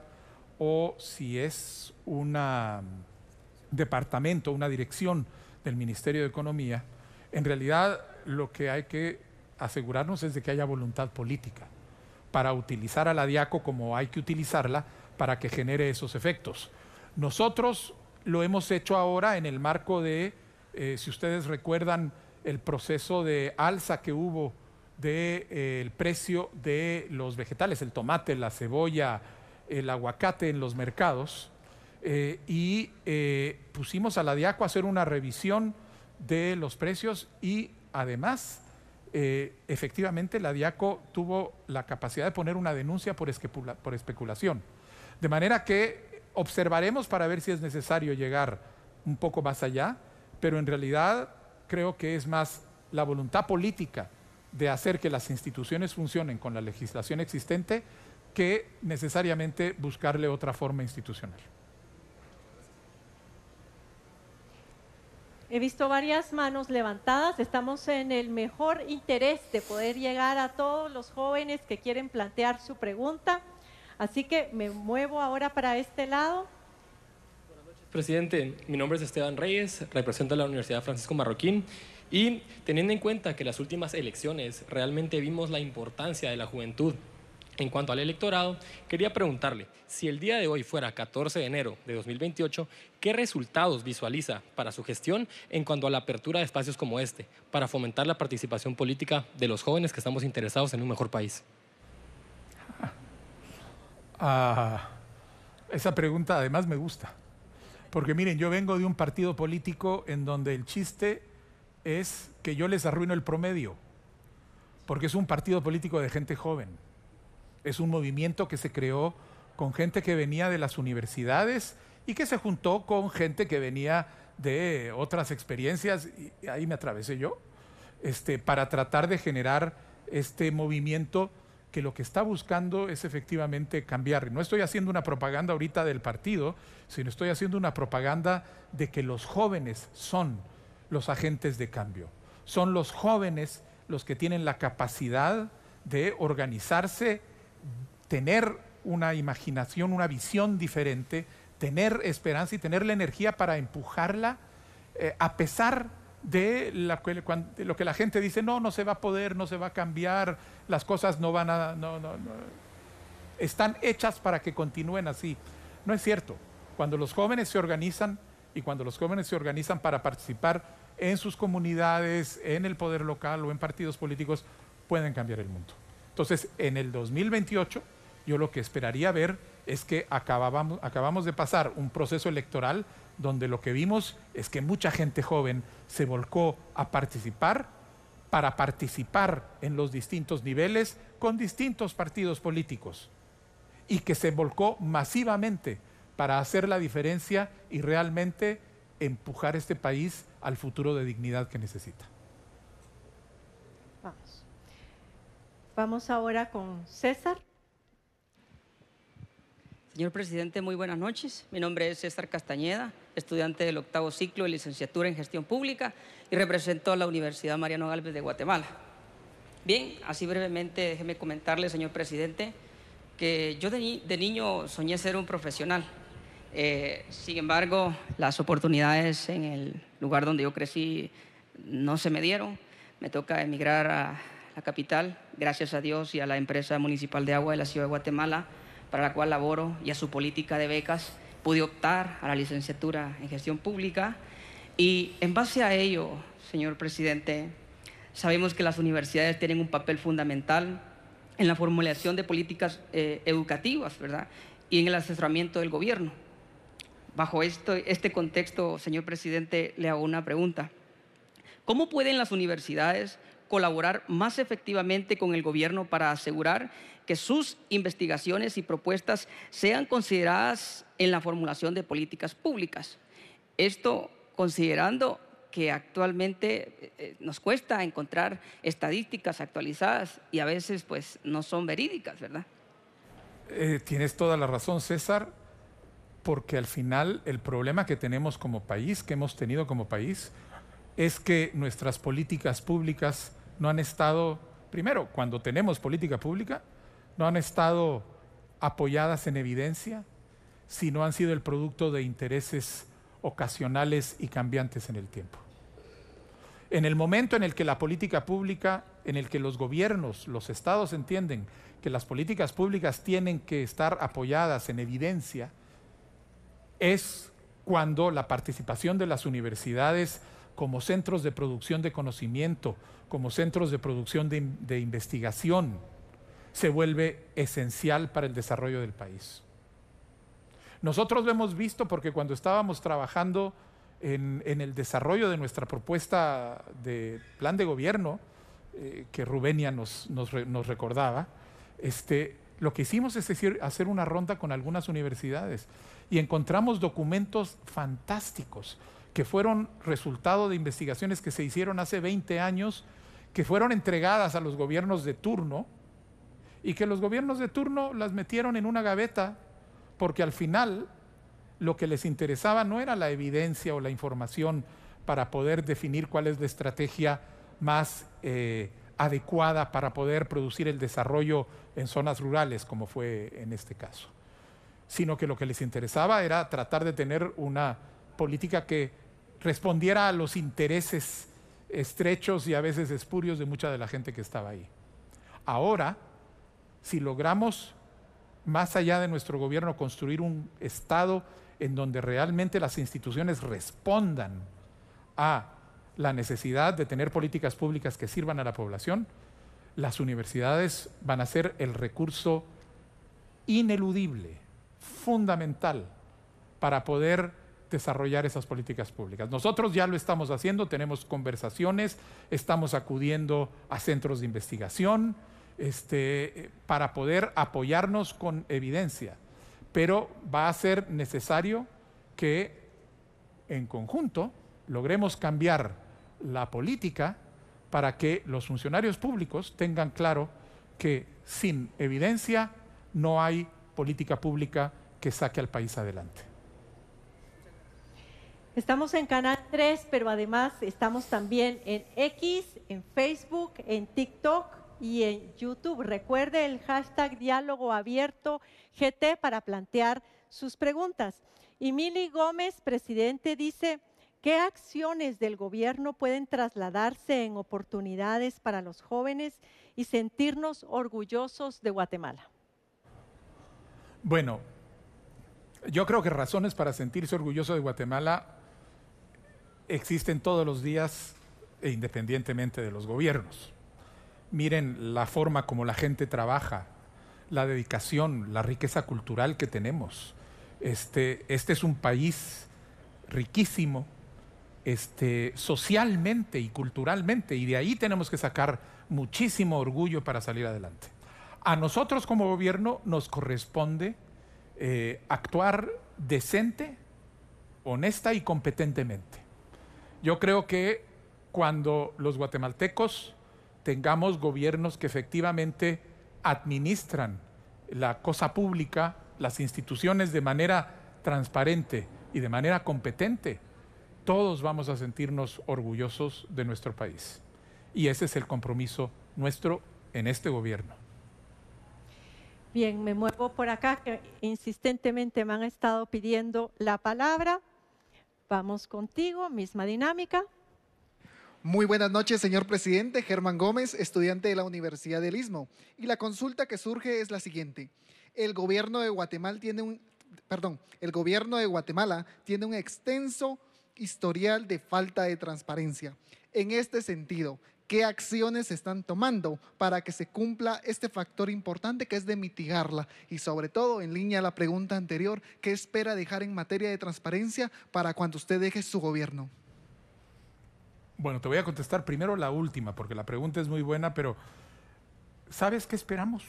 o si es un mm, departamento, una dirección del Ministerio de Economía, en realidad lo que hay que asegurarnos es de que haya voluntad política para utilizar a la DIACO como hay que utilizarla para que genere esos efectos. Nosotros lo hemos hecho ahora en el marco de, eh, si ustedes recuerdan, el proceso de alza que hubo del de, eh, precio de los vegetales, el tomate, la cebolla, el aguacate en los mercados. Eh, y pusimos a la DIACO a hacer una revisión de los precios y además, efectivamente, la DIACO tuvo la capacidad de poner una denuncia por, por especulación. De manera que Observaremos para ver si es necesario llegar un poco más allá, pero en realidad creo que es más la voluntad política de hacer que las instituciones funcionen con la legislación existente que necesariamente buscarle otra forma institucional. He visto varias manos levantadas. Estamos en el mejor interés de poder llegar a todos los jóvenes que quieren plantear su pregunta. Así que me muevo ahora para este lado. presidente. Mi nombre es Esteban Reyes, represento a la Universidad Francisco Marroquín. Y teniendo en cuenta que las últimas elecciones realmente vimos la importancia de la juventud en cuanto al electorado, quería preguntarle, si el día de hoy fuera 14 de enero de 2028, ¿qué resultados visualiza para su gestión en cuanto a la apertura de espacios como este, para fomentar la participación política de los jóvenes que estamos interesados en un mejor país? esa pregunta además me gusta. Porque miren, yo vengo de un partido político en donde el chiste es que yo les arruino el promedio. Porque es un partido político de gente joven. Es un movimiento que se creó con gente que venía de las universidades y que se juntó con gente que venía de otras experiencias, y ahí me atravesé yo, este, para tratar de generar este movimiento que lo que está buscando es efectivamente cambiar. No estoy haciendo una propaganda ahorita del partido, sino estoy haciendo una propaganda de que los jóvenes son los agentes de cambio. Son los jóvenes los que tienen la capacidad de organizarse, tener una imaginación, una visión diferente, tener esperanza y tener la energía para empujarla eh, a pesar de de, lo que la gente dice, no, no se va a poder, no se va a cambiar, las cosas no van a... No, no, Están hechas para que continúen así. No es cierto. Cuando los jóvenes se organizan y cuando los jóvenes se organizan para participar en sus comunidades, en el poder local o en partidos políticos, pueden cambiar el mundo. Entonces, en el 2028, yo lo que esperaría ver es que acabamos de pasar un proceso electoral donde lo que vimos es que mucha gente joven se volcó a participar para participar en los distintos niveles con distintos partidos políticos y que se volcó masivamente para hacer la diferencia y realmente empujar este país al futuro de dignidad que necesita. Vamos. Vamos ahora con César. Señor presidente, muy buenas noches. Mi nombre es César Castañeda, estudiante del octavo ciclo de licenciatura en gestión pública y represento a la Universidad Mariano Galvez de Guatemala. Bien, así brevemente déjeme comentarle, señor presidente, que yo de, niño soñé ser un profesional. Eh, sin embargo, las oportunidades en el lugar donde yo crecí no se me dieron. Me toca emigrar a la capital, gracias a Dios y a la empresa municipal de agua de la ciudad de Guatemala para la cual laboro, y a su política de becas, pude optar a la licenciatura en gestión pública. Y en base a ello, señor presidente, sabemos que las universidades tienen un papel fundamental en la formulación de políticas eh, educativas, ¿verdad? Y en el asesoramiento del gobierno. Bajo esto, este contexto, señor presidente, le hago una pregunta. ¿Cómo pueden las universidades colaborar más efectivamente con el gobierno para asegurar que sus investigaciones y propuestas sean consideradas en la formulación de políticas públicas. Esto considerando que actualmente eh, nos cuesta encontrar estadísticas actualizadas y a veces pues no son verídicas, ¿verdad? Eh, tienes toda la razón, César, porque al final el problema que tenemos como país, que hemos tenido como país, es que nuestras políticas públicas no han estado, primero, cuando tenemos política pública, no han estado apoyadas en evidencia, sino han sido el producto de intereses ocasionales y cambiantes en el tiempo. En el momento en el que la política pública, en el que los gobiernos, los estados entienden que las políticas públicas tienen que estar apoyadas en evidencia, es cuando la participación de las universidades como centros de producción de conocimiento, como centros de producción de, investigación, se vuelve esencial para el desarrollo del país. Nosotros lo hemos visto porque cuando estábamos trabajando en, el desarrollo de nuestra propuesta de plan de gobierno, eh, que Rubenia nos, recordaba, este, lo que hicimos es hacer una ronda con algunas universidades y encontramos documentos fantásticos que fueron resultado de investigaciones que se hicieron hace 20 años, que fueron entregadas a los gobiernos de turno y que los gobiernos de turno las metieron en una gaveta porque al final lo que les interesaba no era la evidencia o la información para poder definir cuál es la estrategia más eh, adecuada para poder producir el desarrollo en zonas rurales, como fue en este caso, sino que lo que les interesaba era tratar de tener una política que respondiera a los intereses estrechos y a veces espurios de mucha de la gente que estaba ahí. Ahora, si logramos, más allá de nuestro gobierno, construir un Estado en donde realmente las instituciones respondan a la necesidad de tener políticas públicas que sirvan a la población, las universidades van a ser el recurso ineludible, fundamental, para poder desarrollar esas políticas públicas. Nosotros ya lo estamos haciendo, tenemos conversaciones, estamos acudiendo a centros de investigación este, para poder apoyarnos con evidencia, pero va a ser necesario que en conjunto logremos cambiar la política para que los funcionarios públicos tengan claro que sin evidencia no hay política pública que saque al país adelante. Estamos en Canal 3, pero además estamos también en X, en Facebook, en TikTok y en YouTube. Recuerde el hashtag diálogo abierto GT para plantear sus preguntas. Y Mili Gómez, presidente, dice, ¿qué acciones del gobierno pueden trasladarse en oportunidades para los jóvenes y sentirnos orgullosos de Guatemala? Bueno, yo creo que razones para sentirse orgulloso de Guatemala existen todos los días e independientemente de los gobiernos. Miren la forma como la gente trabaja, la dedicación, la riqueza cultural que tenemos. Este, este, es un país riquísimo este, socialmente y culturalmente y de ahí tenemos que sacar muchísimo orgullo para salir adelante. A nosotros como gobierno nos corresponde eh, actuar decente, honesta y competentemente. Yo creo que cuando los guatemaltecos tengamos gobiernos que efectivamente administran la cosa pública, las instituciones de manera transparente y de manera competente, todos vamos a sentirnos orgullosos de nuestro país. Y ese es el compromiso nuestro en este gobierno. Bien, me muevo por acá, que insistentemente me han estado pidiendo la palabra. Vamos contigo, misma dinámica. Muy buenas noches, señor presidente. Germán Gómez, estudiante de la Universidad del Istmo. Y la consulta que surge es la siguiente. El gobierno de Guatemala tiene un, perdón, el gobierno de Guatemala tiene un extenso historial de falta de transparencia. En este sentido, qué acciones están tomando para que se cumpla este factor importante que es de mitigarla y sobre todo en línea a la pregunta anterior, ¿qué espera dejar en materia de transparencia para cuando usted deje su gobierno? Bueno, te voy a contestar primero la última, porque la pregunta es muy buena, pero ¿sabes qué esperamos?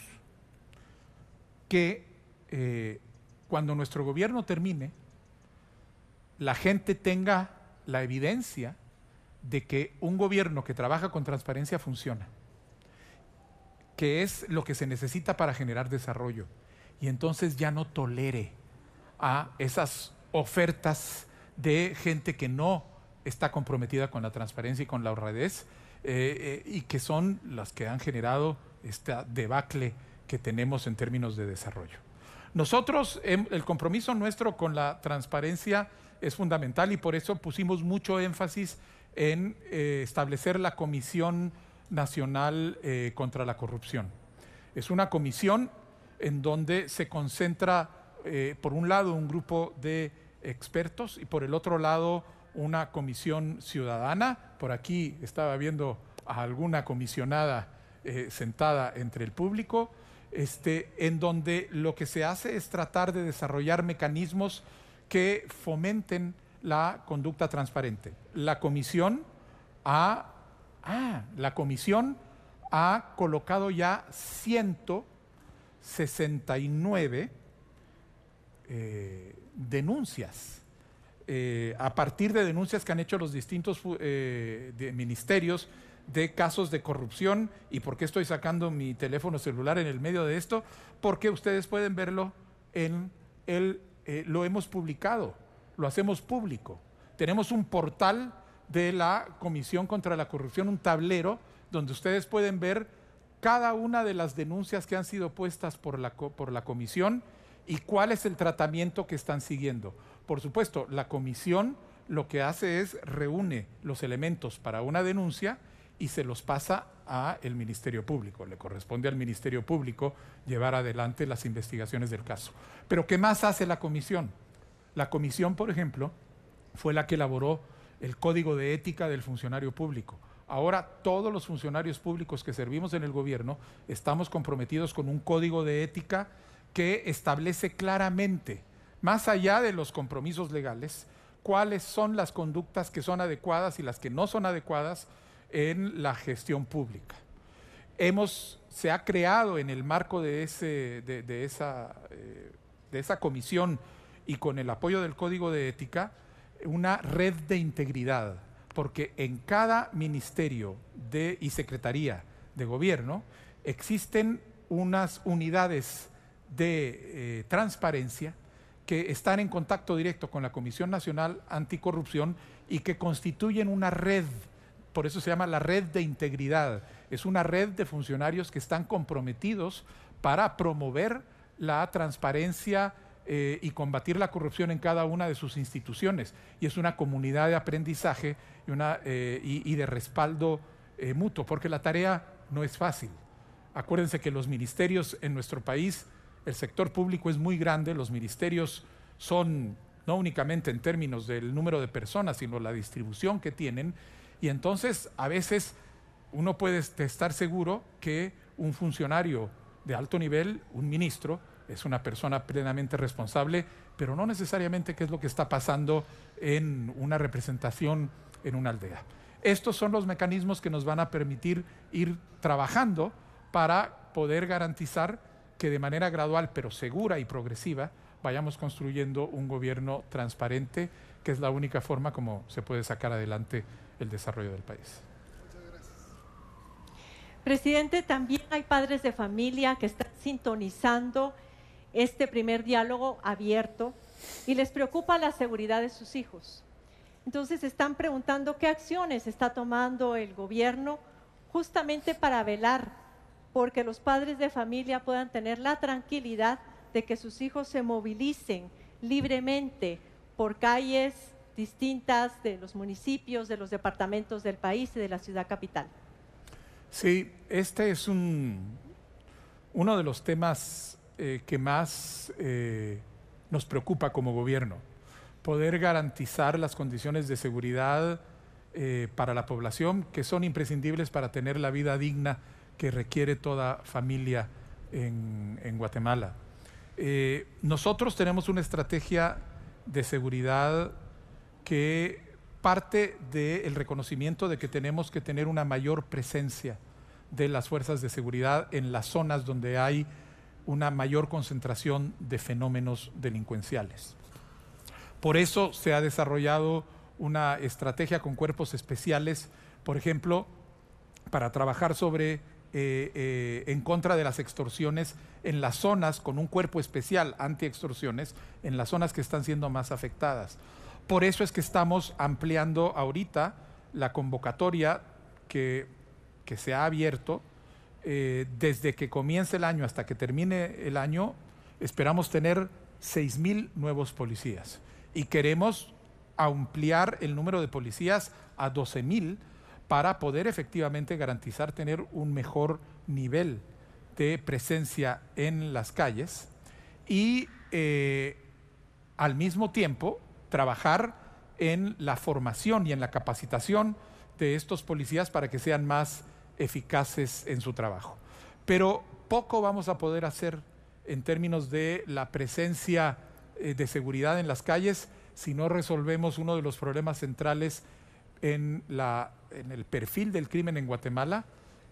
Que eh, cuando nuestro gobierno termine, la gente tenga la evidencia de que un gobierno que trabaja con transparencia funciona, que es lo que se necesita para generar desarrollo. Y entonces ya no tolere a esas ofertas de gente que no está comprometida con la transparencia y con la honradez eh, eh, y que son las que han generado esta debacle que tenemos en términos de desarrollo. Nosotros, em, el compromiso nuestro con la transparencia es fundamental y por eso pusimos mucho énfasis en eh, establecer la Comisión Nacional eh, contra la Corrupción. Es una comisión en donde se concentra, eh, por un lado, un grupo de expertos y por el otro lado, una comisión ciudadana. Por aquí estaba viendo a alguna comisionada sentada entre el público, este, en donde lo que se hace es tratar de desarrollar mecanismos que fomenten la conducta transparente. La comisión ha, ah, la comisión ha colocado ya 169 eh, denuncias. Eh, a partir de denuncias que han hecho los distintos eh, ministerios de casos de corrupción. ¿Y por qué estoy sacando mi teléfono celular en el medio de esto? Porque ustedes pueden verlo en el... lo hemos publicado lo hacemos público. Tenemos un portal de la Comisión contra la Corrupción, un tablero donde ustedes pueden ver cada una de las denuncias que han sido puestas por la, por la comisión y cuál es el tratamiento que están siguiendo. Por supuesto, la comisión lo que hace es reúne los elementos para una denuncia y se los pasa al Ministerio Público. Le corresponde al Ministerio Público llevar adelante las investigaciones del caso. Pero ¿qué más hace la comisión? La comisión, por ejemplo, fue la que elaboró el código de ética del funcionario público. Ahora todos los funcionarios públicos que servimos en el gobierno estamos comprometidos con un código de ética que establece claramente, más allá de los compromisos legales, cuáles son las conductas que son adecuadas y las que no son adecuadas en la gestión pública. Hemos, se ha creado en el marco de, ese, de, esa, eh, de esa comisión y con el apoyo del Código de Ética, una red de integridad, porque en cada ministerio de, y secretaría de gobierno existen unas unidades de eh, transparencia que están en contacto directo con la Comisión Nacional Anticorrupción y que constituyen una red, por eso se llama la red de integridad, es una red de funcionarios que están comprometidos para promover la transparencia, eh, y combatir la corrupción en cada una de sus instituciones. Y es una comunidad de aprendizaje y, eh, de respaldo eh, mutuo, porque la tarea no es fácil. Acuérdense que los ministerios en nuestro país, el sector público es muy grande, los ministerios son no únicamente en términos del número de personas, sino la distribución que tienen, y entonces a veces uno puede estar seguro que un funcionario de alto nivel, un ministro, es una persona plenamente responsable, pero no necesariamente qué es lo que está pasando en una representación en una aldea. Estos son los mecanismos que nos van a permitir ir trabajando para poder garantizar que de manera gradual, pero segura y progresiva, vayamos construyendo un gobierno transparente, que es la única forma como se puede sacar adelante el desarrollo del país. Presidente, también hay padres de familia que están sintonizando este primer diálogo abierto y les preocupa la seguridad de sus hijos. Entonces están preguntando qué acciones está tomando el gobierno justamente para velar porque los padres de familia puedan tener la tranquilidad de que sus hijos se movilicen libremente por calles distintas de los municipios, de los departamentos del país y de la ciudad capital. Sí, este es un, uno de los temas eh, que más eh, nos preocupa como gobierno, poder garantizar las condiciones de seguridad eh, para la población que son imprescindibles para tener la vida digna que requiere toda familia en, Guatemala. nosotros tenemos una estrategia de seguridad que parte del reconocimiento de que tenemos que tener una mayor presencia de las fuerzas de seguridad en las zonas donde hay una mayor concentración de fenómenos delincuenciales. Por eso se ha desarrollado una estrategia con cuerpos especiales, por ejemplo, para trabajar sobre eh, eh, en contra de las extorsiones en las zonas con un cuerpo especial anti-extorsiones, en las zonas que están siendo más afectadas. Por eso es que estamos ampliando ahorita la convocatoria que, que se ha abierto eh, desde que comience el año hasta que termine el año, esperamos tener 6.000 nuevos policías y queremos ampliar el número de policías a 12.000 para poder efectivamente garantizar tener un mejor nivel de presencia en las calles y eh, al mismo tiempo trabajar en la formación y en la capacitación de estos policías para que sean más eficaces en su trabajo. Pero poco vamos a poder hacer en términos de la presencia eh, de seguridad en las calles si no resolvemos uno de los problemas centrales en, el perfil del crimen en Guatemala,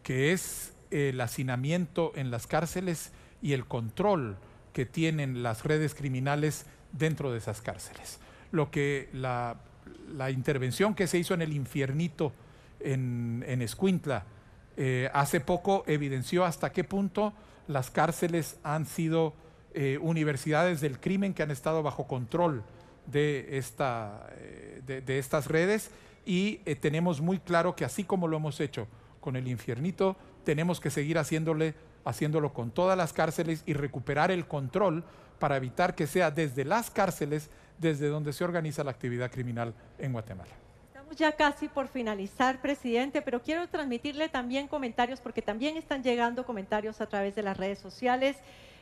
que es el hacinamiento en las cárceles y el control que tienen las redes criminales dentro de esas cárceles. Lo que la, intervención que se hizo en el infiernito en, en Escuintla eh, hace poco evidenció hasta qué punto las cárceles han sido eh, universidades del crimen que han estado bajo control de, esta, eh, estas redes y tenemos muy claro que así como lo hemos hecho con el infiernito, tenemos que seguir haciéndole, haciéndolo con todas las cárceles y recuperar el control para evitar que sea desde las cárceles desde donde se organiza la actividad criminal en Guatemala ya casi por finalizar, presidente, pero quiero transmitirle también comentarios, porque también están llegando comentarios a través de las redes sociales.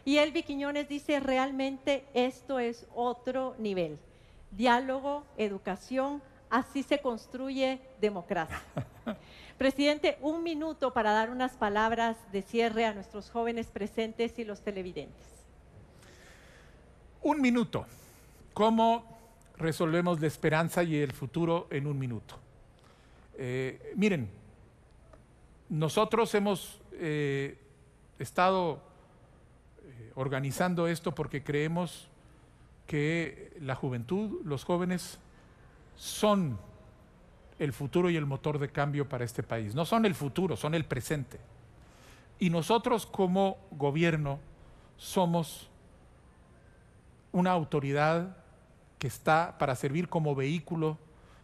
Y Elvi Quiñones dice, realmente esto es otro nivel. Diálogo, educación, así se construye democracia. presidente, un minuto para dar unas palabras de cierre a nuestros jóvenes presentes y los televidentes. Un minuto. Como resolvemos la esperanza y el futuro en un minuto. Eh, miren, nosotros hemos eh, estado eh, organizando esto porque creemos que la juventud, los jóvenes, son el futuro y el motor de cambio para este país. No son el futuro, son el presente. Y nosotros como gobierno somos una autoridad que está para servir como vehículo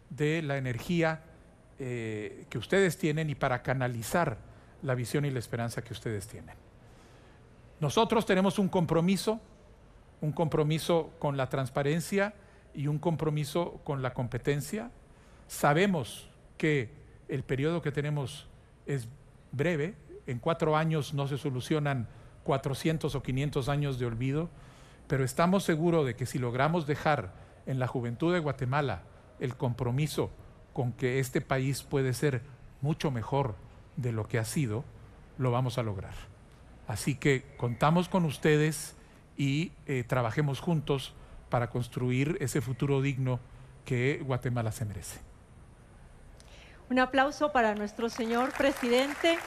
de la energía eh, que ustedes tienen y para canalizar la visión y la esperanza que ustedes tienen. Nosotros tenemos un compromiso, un compromiso con la transparencia y un compromiso con la competencia. Sabemos que el periodo que tenemos es breve, en cuatro años no se solucionan 400 o 500 años de olvido, pero estamos seguros de que si logramos dejar en la juventud de Guatemala el compromiso con que este país puede ser mucho mejor de lo que ha sido, lo vamos a lograr. Así que contamos con ustedes y eh, trabajemos juntos para construir ese futuro digno que Guatemala se merece. Un aplauso para nuestro señor presidente.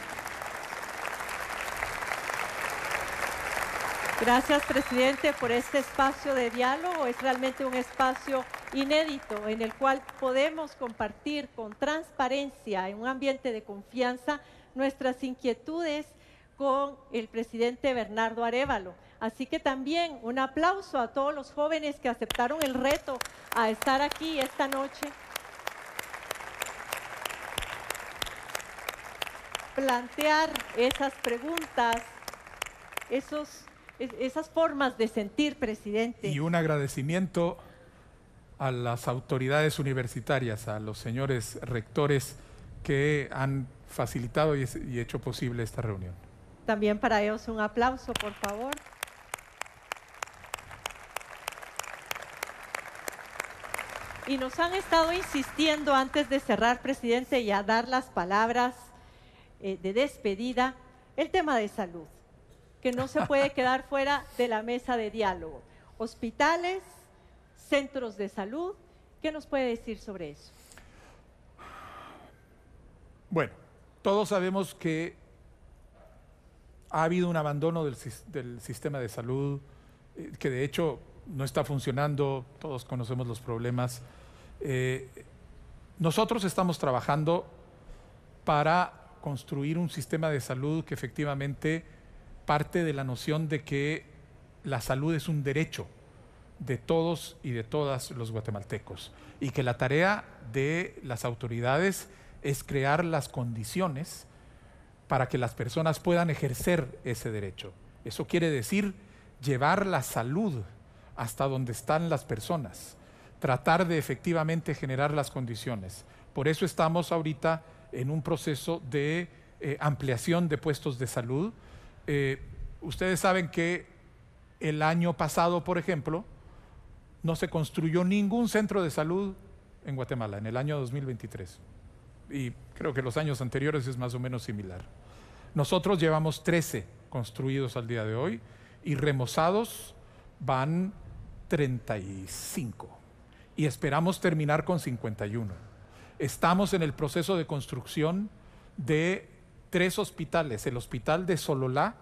Gracias, presidente, por este espacio de diálogo. Es realmente un espacio inédito en el cual podemos compartir con transparencia, en un ambiente de confianza, nuestras inquietudes con el presidente Bernardo Arevalo. Así que también un aplauso a todos los jóvenes que aceptaron el reto a estar aquí esta noche. Plantear esas preguntas, esos esas formas de sentir, presidente. Y un agradecimiento a las autoridades universitarias, a los señores rectores que han facilitado y, hecho posible esta reunión. También para ellos un aplauso, por favor. Y nos han estado insistiendo antes de cerrar, presidente, y a dar las palabras eh, de despedida, el tema de salud que no se puede quedar fuera de la mesa de diálogo. Hospitales, centros de salud, ¿qué nos puede decir sobre eso? Bueno, todos sabemos que ha habido un abandono del, sistema de salud eh, que de hecho no está funcionando, todos conocemos los problemas. Eh, nosotros estamos trabajando para construir un sistema de salud que efectivamente parte de la noción de que la salud es un derecho de todos y de todas los guatemaltecos y que la tarea de las autoridades es crear las condiciones para que las personas puedan ejercer ese derecho. Eso quiere decir llevar la salud hasta donde están las personas, tratar de efectivamente generar las condiciones. Por eso estamos ahorita en un proceso de eh, ampliación de puestos de salud, eh, ustedes saben que el año pasado, por ejemplo, no se construyó ningún centro de salud en Guatemala, en el año 2023. Y creo que los años anteriores es más o menos similar. Nosotros llevamos 13 construidos al día de hoy y remozados van 35 y esperamos terminar con 51. Estamos en el proceso de construcción de tres hospitales. El hospital de Sololá,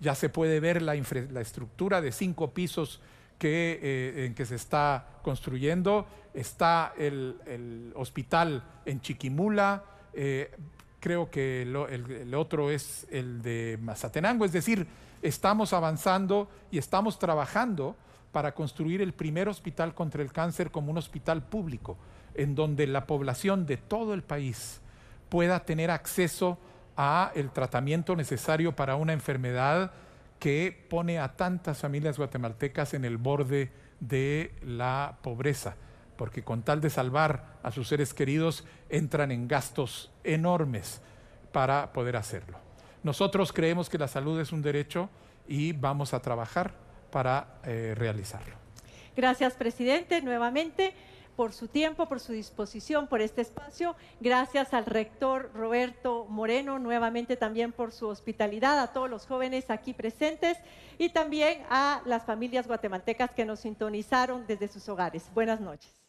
ya se puede ver la, estructura de cinco pisos que, eh, en que se está construyendo. Está el, hospital en Chiquimula, eh, creo que el, otro es el de Mazatenango. Es decir, estamos avanzando y estamos trabajando para construir el primer hospital contra el cáncer como un hospital público, en donde la población de todo el país pueda tener acceso a el tratamiento necesario para una enfermedad que pone a tantas familias guatemaltecas en el borde de la pobreza, porque con tal de salvar a sus seres queridos entran en gastos enormes para poder hacerlo. Nosotros creemos que la salud es un derecho y vamos a trabajar para eh, realizarlo. Gracias, presidente, nuevamente por su tiempo, por su disposición, por este espacio. Gracias al rector Roberto Moreno, nuevamente también por su hospitalidad, a todos los jóvenes aquí presentes y también a las familias guatemaltecas que nos sintonizaron desde sus hogares. Buenas noches.